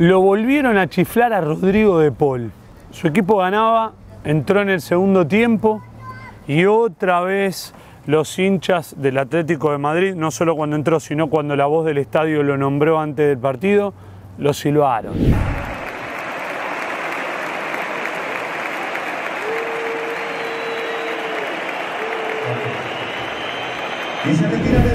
Lo volvieron a chiflar a Rodrigo de Paul. Su equipo ganaba, entró en el segundo tiempo y otra vez los hinchas del Atlético de Madrid, no solo cuando entró, sino cuando la voz del estadio lo nombró antes del partido, lo silbaron.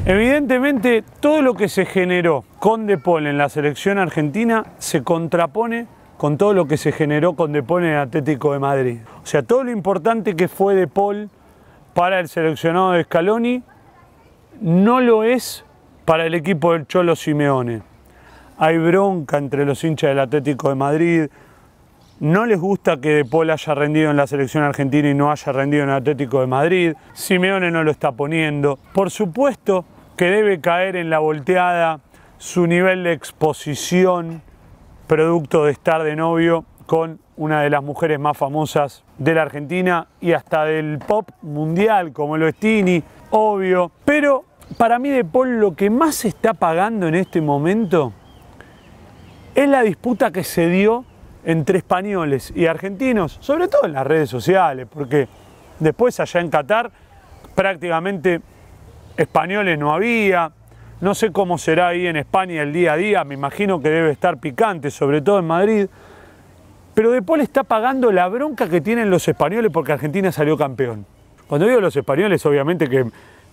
Evidentemente, todo lo que se generó con De Paul en la selección argentina se contrapone con todo lo que se generó con Paul en el Atlético de Madrid. O sea, todo lo importante que fue Paul para el seleccionado de Scaloni no lo es para el equipo del Cholo Simeone. Hay bronca entre los hinchas del Atlético de Madrid, no les gusta que De Paul haya rendido en la selección argentina y no haya rendido en Atlético de Madrid. Simeone no lo está poniendo. Por supuesto que debe caer en la volteada su nivel de exposición, producto de estar de novio con una de las mujeres más famosas de la Argentina y hasta del pop mundial, como lo es Tini, obvio. Pero para mí De Paul lo que más está pagando en este momento es la disputa que se dio entre españoles y argentinos, sobre todo en las redes sociales, porque después allá en Qatar prácticamente españoles no había, no sé cómo será ahí en España el día a día, me imagino que debe estar picante, sobre todo en Madrid, pero De Paul está pagando la bronca que tienen los españoles porque Argentina salió campeón. Cuando digo los españoles, obviamente que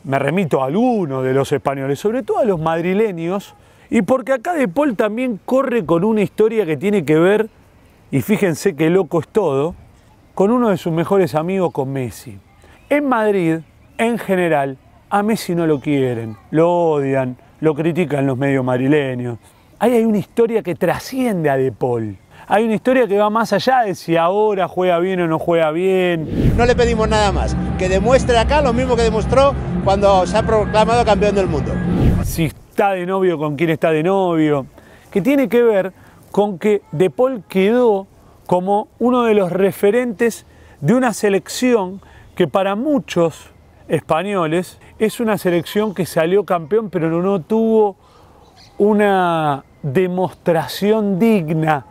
me remito a algunos de los españoles, sobre todo a los madrileños, y porque acá De Paul también corre con una historia que tiene que ver y fíjense qué loco es todo, con uno de sus mejores amigos, con Messi. En Madrid, en general, a Messi no lo quieren, lo odian, lo critican los medios madrileños. Ahí hay una historia que trasciende a De Paul. Hay una historia que va más allá de si ahora juega bien o no juega bien. No le pedimos nada más, que demuestre acá lo mismo que demostró cuando se ha proclamado campeón del mundo. Si está de novio con quién está de novio, que tiene que ver con que De Paul quedó como uno de los referentes de una selección que para muchos españoles es una selección que salió campeón pero no tuvo una demostración digna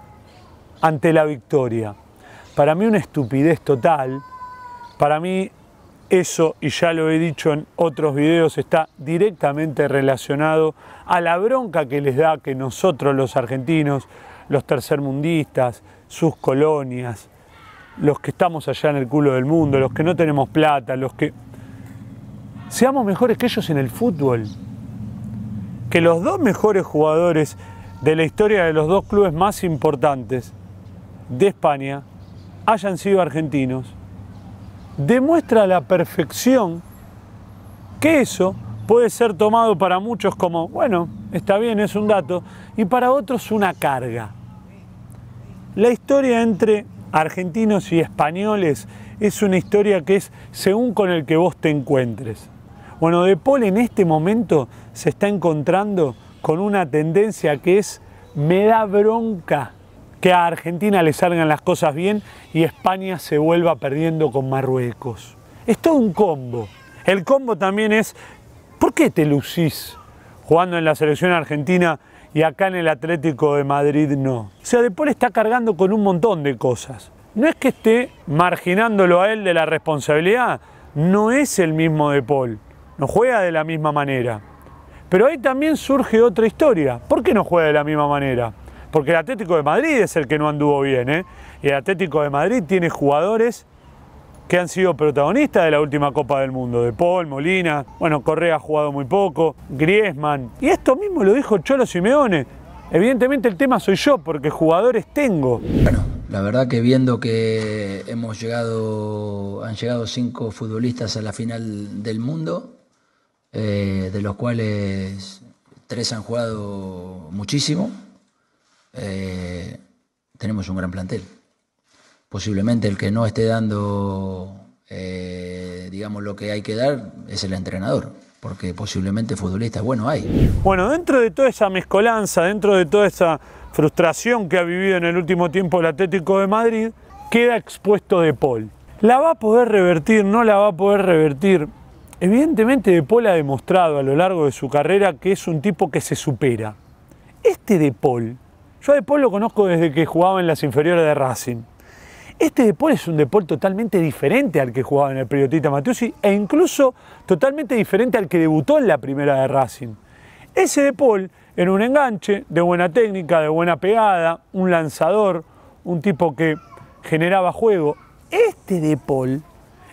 ante la victoria. Para mí una estupidez total, para mí eso, y ya lo he dicho en otros videos, está directamente relacionado a la bronca que les da que nosotros los argentinos, los tercermundistas, sus colonias, los que estamos allá en el culo del mundo, los que no tenemos plata, los que... Seamos mejores que ellos en el fútbol. Que los dos mejores jugadores de la historia de los dos clubes más importantes de España hayan sido argentinos, demuestra la perfección que eso puede ser tomado para muchos como, bueno, está bien, es un dato, y para otros una carga. La historia entre argentinos y españoles es una historia que es según con el que vos te encuentres. Bueno, De Paul en este momento se está encontrando con una tendencia que es me da bronca que a Argentina le salgan las cosas bien y España se vuelva perdiendo con Marruecos. Es todo un combo. El combo también es ¿por qué te lucís jugando en la selección argentina y acá en el Atlético de Madrid no. O sea, Depol está cargando con un montón de cosas. No es que esté marginándolo a él de la responsabilidad, no es el mismo Depol, no juega de la misma manera. Pero ahí también surge otra historia. ¿Por qué no juega de la misma manera? Porque el Atlético de Madrid es el que no anduvo bien, ¿eh? Y el Atlético de Madrid tiene jugadores que han sido protagonistas de la última Copa del Mundo, de Paul, Molina, bueno, Correa ha jugado muy poco, Griezmann, y esto mismo lo dijo Cholo Simeone. Evidentemente el tema soy yo, porque jugadores tengo. Bueno, la verdad que viendo que hemos llegado, han llegado cinco futbolistas a la final del mundo, eh, de los cuales tres han jugado muchísimo, eh, tenemos un gran plantel posiblemente el que no esté dando, eh, digamos, lo que hay que dar es el entrenador, porque posiblemente futbolistas bueno hay. Bueno, dentro de toda esa mezcolanza, dentro de toda esa frustración que ha vivido en el último tiempo el Atlético de Madrid, queda expuesto De Paul. ¿La va a poder revertir? ¿No la va a poder revertir? Evidentemente De Paul ha demostrado a lo largo de su carrera que es un tipo que se supera. Este De Paul, yo a De Paul lo conozco desde que jugaba en las inferiores de Racing. Este deporte es un deporte totalmente diferente al que jugaba en el periodista Tita e incluso totalmente diferente al que debutó en la primera de Racing. Ese deporte, en un enganche, de buena técnica, de buena pegada, un lanzador, un tipo que generaba juego. Este Depol,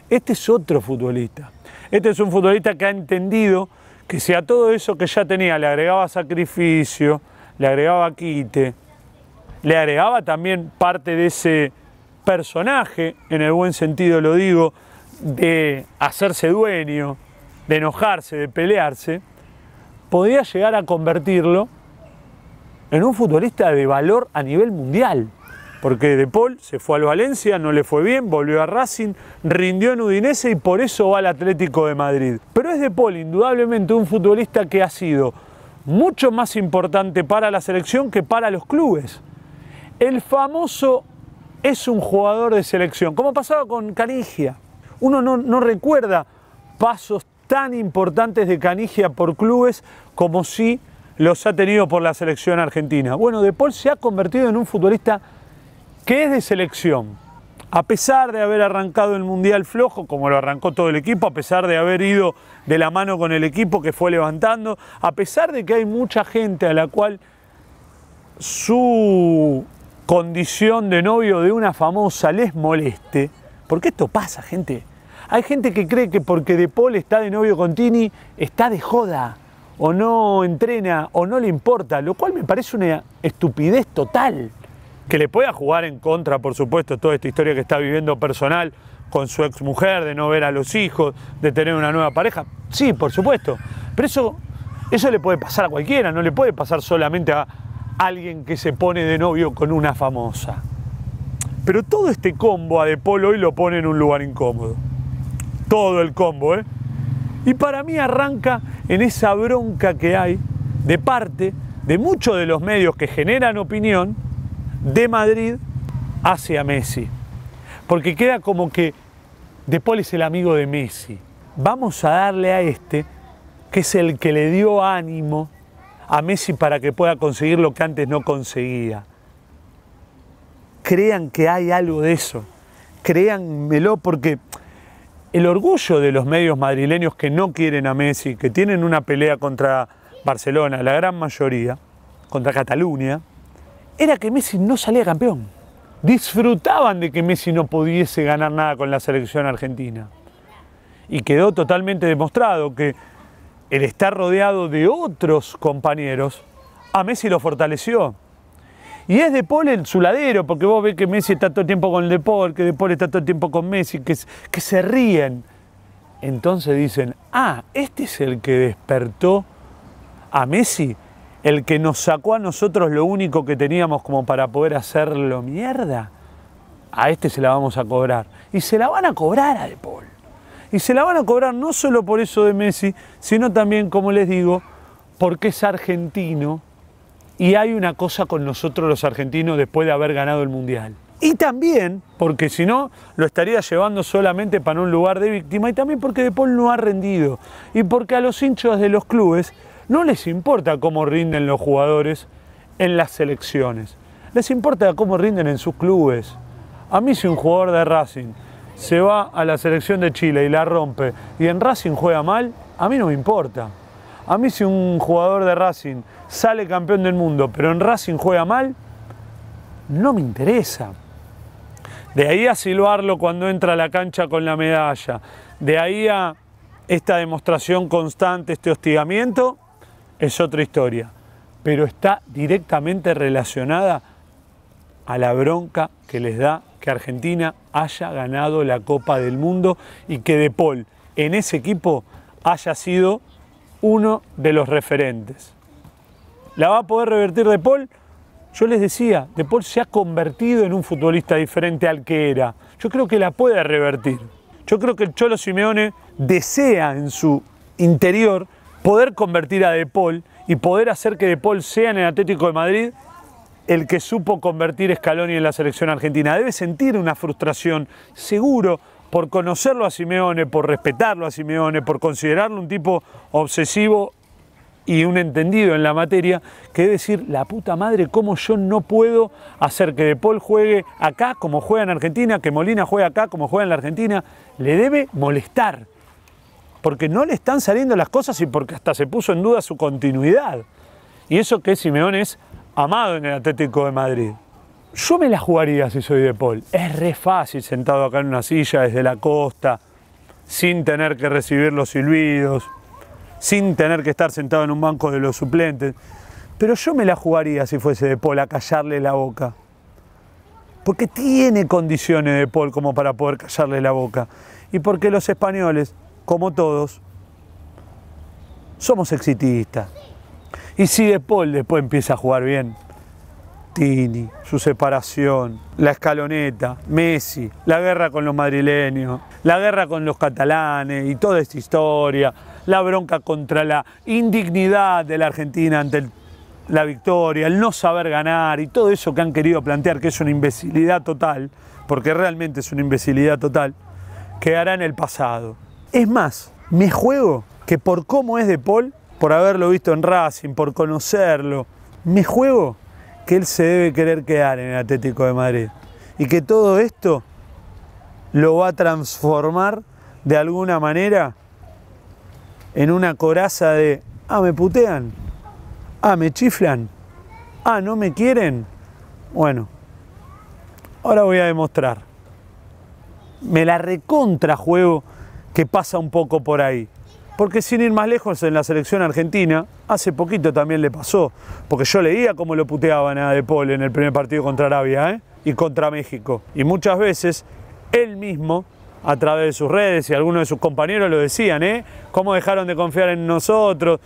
este es otro futbolista. Este es un futbolista que ha entendido que si a todo eso que ya tenía le agregaba sacrificio, le agregaba quite, le agregaba también parte de ese personaje, en el buen sentido lo digo, de hacerse dueño, de enojarse, de pelearse, podía llegar a convertirlo en un futbolista de valor a nivel mundial. Porque De Paul se fue al Valencia, no le fue bien, volvió a Racing, rindió en Udinese y por eso va al Atlético de Madrid. Pero es De Paul indudablemente un futbolista que ha sido mucho más importante para la selección que para los clubes. El famoso es un jugador de selección, como pasaba con Canigia. Uno no, recuerda pasos tan importantes de Canigia por clubes como si los ha tenido por la selección argentina. Bueno, De Paul se ha convertido en un futbolista que es de selección. A pesar de haber arrancado el Mundial flojo, como lo arrancó todo el equipo, a pesar de haber ido de la mano con el equipo que fue levantando, a pesar de que hay mucha gente a la cual su condición de novio de una famosa les moleste, porque esto pasa, gente. Hay gente que cree que porque De Paul está de novio con Tini, está de joda, o no entrena, o no le importa, lo cual me parece una estupidez total. Que le pueda jugar en contra, por supuesto, toda esta historia que está viviendo personal con su ex mujer de no ver a los hijos, de tener una nueva pareja. Sí, por supuesto. Pero eso, eso le puede pasar a cualquiera, no le puede pasar solamente a, alguien que se pone de novio con una famosa. Pero todo este combo a De Paul hoy lo pone en un lugar incómodo. Todo el combo, ¿eh? Y para mí arranca en esa bronca que hay de parte de muchos de los medios que generan opinión de Madrid hacia Messi. Porque queda como que De Paul es el amigo de Messi. Vamos a darle a este, que es el que le dio ánimo, a Messi para que pueda conseguir lo que antes no conseguía. Crean que hay algo de eso. Créanmelo porque el orgullo de los medios madrileños que no quieren a Messi, que tienen una pelea contra Barcelona, la gran mayoría, contra Cataluña, era que Messi no salía campeón. Disfrutaban de que Messi no pudiese ganar nada con la selección argentina. Y quedó totalmente demostrado que el estar rodeado de otros compañeros, a Messi lo fortaleció. Y es De Paul el suladero, porque vos ves que Messi está todo el tiempo con De Paul, que De Paul está todo el tiempo con Messi, que, que se ríen. Entonces dicen, ah, este es el que despertó a Messi, el que nos sacó a nosotros lo único que teníamos como para poder hacerlo mierda. A este se la vamos a cobrar. Y se la van a cobrar a De Paul. Y se la van a cobrar no solo por eso de Messi, sino también, como les digo, porque es argentino y hay una cosa con nosotros los argentinos después de haber ganado el Mundial. Y también, porque si no, lo estaría llevando solamente para un lugar de víctima, y también porque De Paul no ha rendido, y porque a los hinchas de los clubes no les importa cómo rinden los jugadores en las selecciones, les importa cómo rinden en sus clubes. A mí si un jugador de Racing se va a la selección de Chile y la rompe y en Racing juega mal, a mí no me importa. A mí si un jugador de Racing sale campeón del mundo, pero en Racing juega mal, no me interesa. De ahí a silbarlo cuando entra a la cancha con la medalla. De ahí a esta demostración constante, este hostigamiento, es otra historia. Pero está directamente relacionada a la bronca que les da que Argentina haya ganado la Copa del Mundo y que De Paul en ese equipo haya sido uno de los referentes. ¿La va a poder revertir De Paul? Yo les decía, De Paul se ha convertido en un futbolista diferente al que era. Yo creo que la puede revertir. Yo creo que el Cholo Simeone desea en su interior poder convertir a De Paul y poder hacer que De Paul sea en el Atlético de Madrid el que supo convertir Scaloni en la selección argentina. Debe sentir una frustración, seguro, por conocerlo a Simeone, por respetarlo a Simeone, por considerarlo un tipo obsesivo y un entendido en la materia, que decir, la puta madre, cómo yo no puedo hacer que De Paul juegue acá como juega en Argentina, que Molina juegue acá como juega en la Argentina, le debe molestar, porque no le están saliendo las cosas y porque hasta se puso en duda su continuidad. Y eso que Simeone es amado en el Atlético de Madrid. Yo me la jugaría si soy de Paul. Es re fácil sentado acá en una silla desde la costa, sin tener que recibir los silbidos, sin tener que estar sentado en un banco de los suplentes. Pero yo me la jugaría si fuese de Paul a callarle la boca. Porque tiene condiciones de Paul como para poder callarle la boca. Y porque los españoles, como todos, somos exitistas. Y si De Paul después empieza a jugar bien, Tini, su separación, la escaloneta, Messi, la guerra con los madrileños, la guerra con los catalanes y toda esta historia, la bronca contra la indignidad de la Argentina ante la victoria, el no saber ganar y todo eso que han querido plantear, que es una imbecilidad total, porque realmente es una imbecilidad total, quedará en el pasado. Es más, me juego que por cómo es De Paul, por haberlo visto en Racing, por conocerlo. Me juego que él se debe querer quedar en el Atlético de Madrid y que todo esto lo va a transformar de alguna manera en una coraza de, ah, me putean, ah, me chiflan, ah, no me quieren. Bueno, ahora voy a demostrar. Me la recontra juego que pasa un poco por ahí. Porque sin ir más lejos en la selección argentina, hace poquito también le pasó, porque yo leía cómo lo puteaban a De Paul en el primer partido contra Arabia ¿eh? y contra México. Y muchas veces él mismo, a través de sus redes y algunos de sus compañeros lo decían, ¿eh? ¿Cómo dejaron de confiar en nosotros?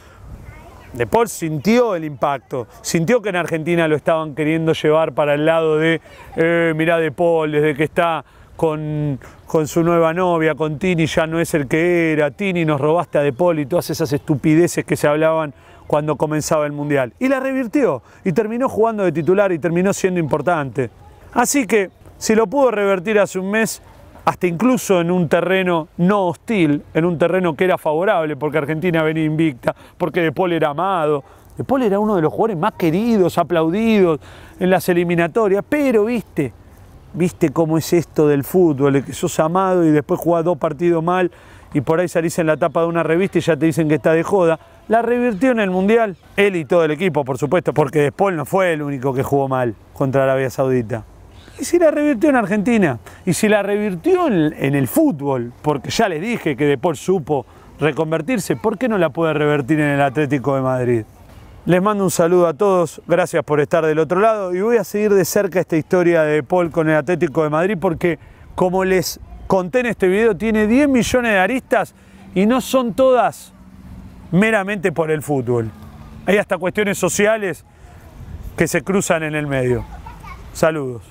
De Paul sintió el impacto, sintió que en Argentina lo estaban queriendo llevar para el lado de, eh, mirá De Paul, desde que está con, su nueva novia, con Tini ya no es el que era, Tini nos robaste a y todas esas estupideces que se hablaban cuando comenzaba el Mundial. Y la revirtió y terminó jugando de titular y terminó siendo importante. Así que si lo pudo revertir hace un mes, hasta incluso en un terreno no hostil, en un terreno que era favorable, porque Argentina venía invicta, porque De Paul era amado. De Paul era uno de los jugadores más queridos, aplaudidos en las eliminatorias, pero viste, viste cómo es esto del fútbol, que sos amado y después jugás dos partidos mal y por ahí salís en la tapa de una revista y ya te dicen que está de joda. La revirtió en el Mundial, él y todo el equipo, por supuesto, porque después no fue el único que jugó mal contra Arabia Saudita. Y si la revirtió en Argentina, y si la revirtió en, el fútbol, porque ya les dije que De Paul supo reconvertirse, ¿por qué no la puede revertir en el Atlético de Madrid? Les mando un saludo a todos, gracias por estar del otro lado y voy a seguir de cerca esta historia de Paul con el Atlético de Madrid porque como les conté en este video tiene 10 millones de aristas y no son todas meramente por el fútbol. Hay hasta cuestiones sociales que se cruzan en el medio. Saludos.